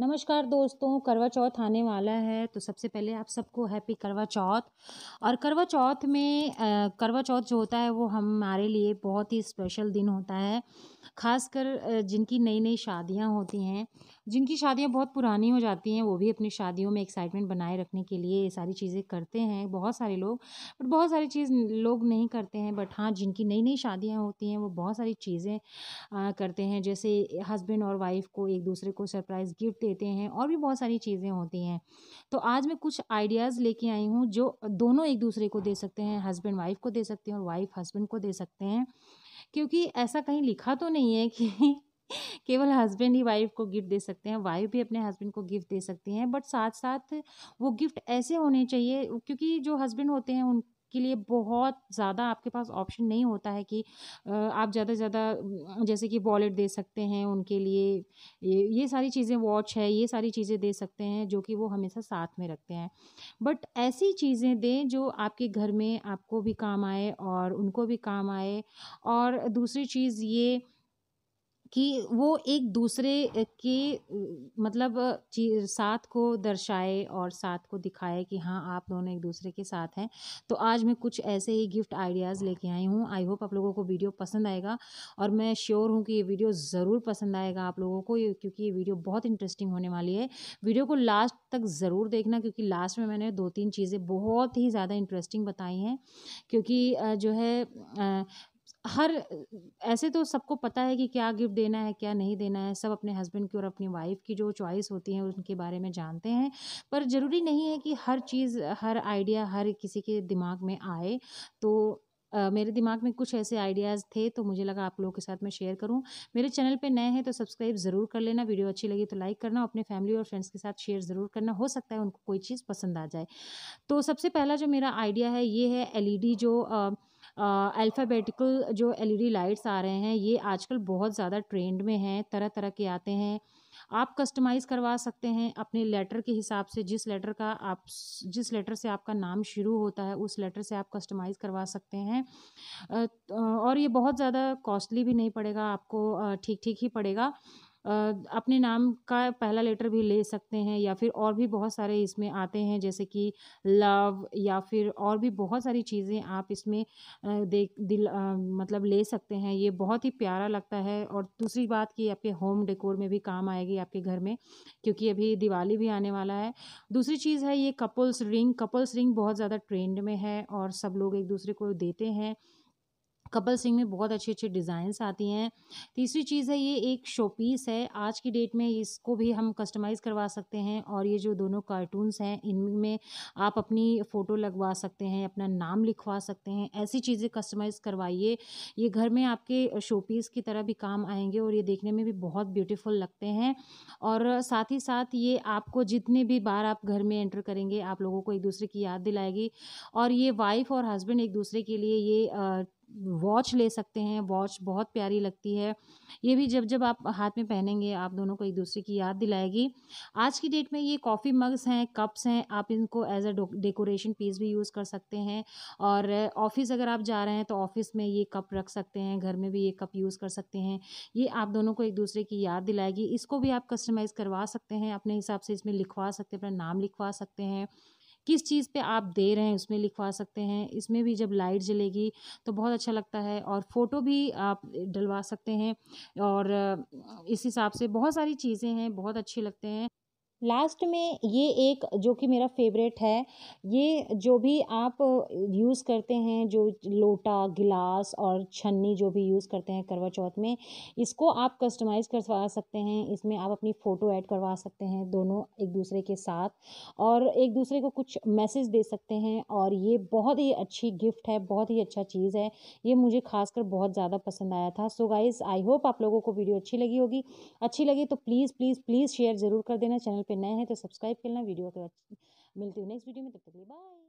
नमस्कार दोस्तों करवा चौथ आने वाला है तो सबसे पहले आप सबको हैप्पी करवा चौथ और करवा चौथ में आ, करवा चौथ जो होता है वो हमारे लिए बहुत ही स्पेशल दिन होता है खासकर जिनकी नई नई शादियां होती हैं जिनकी शादियाँ बहुत पुरानी हो जाती हैं वो भी अपनी शादियों में एक्साइटमेंट बनाए रखने के लिए ये सारी चीज़ें करते हैं बहुत सारे लोग बट बहुत सारी चीज़ लोग नहीं करते हैं बट हाँ जिनकी नई नई शादियाँ होती हैं वो बहुत सारी चीज़ें करते हैं जैसे हस्बैंड और वाइफ को एक दूसरे को सरप्राइज़ गिफ्ट देते हैं और भी बहुत सारी चीज़ें होती हैं तो आज मैं कुछ आइडियाज़ लेके आई हूँ जो दोनों एक दूसरे को दे सकते हैं हस्बैंड वाइफ को दे सकते हैं और वाइफ हस्बैंड को दे सकते हैं क्योंकि ऐसा कहीं लिखा तो नहीं है कि केवल हस्बैंड ही वाइफ को गिफ्ट दे सकते हैं वाइफ भी अपने हस्बैंड को गिफ्ट दे सकती हैं बट साथ साथ वो गिफ्ट ऐसे होने चाहिए क्योंकि जो हस्बैंड होते हैं उन के लिए बहुत ज़्यादा आपके पास ऑप्शन नहीं होता है कि आप ज़्यादा से ज़्यादा जैसे कि वॉलेट दे सकते हैं उनके लिए ये ये सारी चीज़ें वॉच है ये सारी चीज़ें दे सकते हैं जो कि वो हमेशा साथ में रखते हैं बट ऐसी चीज़ें दें जो आपके घर में आपको भी काम आए और उनको भी काम आए और दूसरी चीज़ ये कि वो एक दूसरे के मतलब साथ को दर्शाए और साथ को दिखाए कि हाँ आप दोनों एक दूसरे के साथ हैं तो आज मैं कुछ ऐसे ही गिफ्ट आइडियाज़ लेके आई हूँ आई होप आप लोगों को वीडियो पसंद आएगा और मैं श्योर हूँ कि ये वीडियो ज़रूर पसंद आएगा आप लोगों को क्योंकि ये वीडियो बहुत इंटरेस्टिंग होने वाली है वीडियो को लास्ट तक ज़रूर देखना क्योंकि लास्ट में मैंने दो तीन चीज़ें बहुत ही ज़्यादा इंटरेस्टिंग बताई हैं क्योंकि जो है हर ऐसे तो सबको पता है कि क्या गिफ्ट देना है क्या नहीं देना है सब अपने हस्बैंड की और अपनी वाइफ की जो चॉइस होती है उनके बारे में जानते हैं पर ज़रूरी नहीं है कि हर चीज़ हर आइडिया हर किसी के दिमाग में आए तो Uh, मेरे दिमाग में कुछ ऐसे आइडियाज़ थे तो मुझे लगा आप लोगों के साथ मैं शेयर करूं मेरे चैनल पे नए हैं तो सब्सक्राइब ज़रूर कर लेना वीडियो अच्छी लगी तो लाइक करना अपने फैमिली और फ्रेंड्स के साथ शेयर ज़रूर करना हो सकता है उनको कोई चीज़ पसंद आ जाए तो सबसे पहला जो मेरा आइडिया है ये है एल जो uh, अल्फ़ाबेटिकल जो एल ई डी लाइट्स आ रहे हैं ये आजकल बहुत ज़्यादा ट्रेंड में हैं तरह तरह के आते हैं आप कस्टमाइज़ करवा सकते हैं अपने लेटर के हिसाब से जिस लेटर का आप जिस लेटर से आपका नाम शुरू होता है उस लेटर से आप कस्टमाइज़ करवा सकते हैं और ये बहुत ज़्यादा कॉस्टली भी नहीं पड़ेगा आपको ठीक ठीक ही पड़ेगा अपने नाम का पहला लेटर भी ले सकते हैं या फिर और भी बहुत सारे इसमें आते हैं जैसे कि लव या फिर और भी बहुत सारी चीज़ें आप इसमें देख दिल मतलब ले सकते हैं ये बहुत ही प्यारा लगता है और दूसरी बात कि आपके होम डेकोर में भी काम आएगी आपके घर में क्योंकि अभी दिवाली भी आने वाला है दूसरी चीज़ है ये कपल्स रिंग कपल्स रिंग बहुत ज़्यादा ट्रेंड में है और सब लोग एक दूसरे को देते हैं कपल सिंह में बहुत अच्छी अच्छे डिज़ाइंस आती हैं तीसरी चीज़ है ये एक शोपीस है आज की डेट में इसको भी हम कस्टमाइज़ करवा सकते हैं और ये जो दोनों कार्टून्स हैं इनमें आप अपनी फ़ोटो लगवा सकते हैं अपना नाम लिखवा सकते हैं ऐसी चीज़ें कस्टमाइज़ करवाइए ये घर में आपके शोपीस की तरह भी काम आएंगे और ये देखने में भी बहुत ब्यूटीफुल लगते हैं और साथ ही साथ ये आपको जितने भी बार आप घर में एंटर करेंगे आप लोगों को एक दूसरे की याद दिलाएगी और ये वाइफ और हस्बैंड एक दूसरे के लिए ये वॉच ले सकते हैं वॉच बहुत प्यारी लगती है ये भी जब जब आप हाथ में पहनेंगे आप दोनों को एक दूसरे की याद दिलाएगी आज की डेट में ये कॉफ़ी मग्स हैं कप्स हैं आप इनको एज अ डेकोरेशन पीस भी यूज़ कर सकते हैं और ऑफिस अगर आप जा रहे हैं तो ऑफिस में ये कप रख सकते हैं घर में भी ये कप यूज़ कर सकते हैं ये आप दोनों को एक दूसरे की याद दिलाएगी इसको भी आप कस्टमाइज़ करवा सकते हैं अपने हिसाब से इसमें लिखवा सकते हैं अपना नाम लिखवा सकते हैं किस चीज़ पे आप दे रहे हैं उसमें लिखवा सकते हैं इसमें भी जब लाइट जलेगी तो बहुत अच्छा लगता है और फ़ोटो भी आप डलवा सकते हैं और इस हिसाब से बहुत सारी चीज़ें हैं बहुत अच्छे लगते हैं लास्ट में ये एक जो कि मेरा फेवरेट है ये जो भी आप यूज़ करते हैं जो लोटा गिलास और छन्नी जो भी यूज़ करते हैं करवा चौथ में इसको आप कस्टमाइज़ करवा सकते हैं इसमें आप अपनी फ़ोटो ऐड करवा सकते हैं दोनों एक दूसरे के साथ और एक दूसरे को कुछ मैसेज दे सकते हैं और ये बहुत ही अच्छी गिफ्ट है बहुत ही अच्छा चीज़ है ये मुझे खासकर बहुत ज़्यादा पसंद आया था सो गाइज़ आई होप आप लोगों को वीडियो अच्छी लगी होगी अच्छी लगी तो प्लीज़ प्लीज़ प्लीज़ शेयर ज़रूर कर देना चैनल पे नए हैं तो सब्सक्राइब करना वीडियो के मिलती हूँ नेक्स्ट वीडियो में तब तक लिए बाय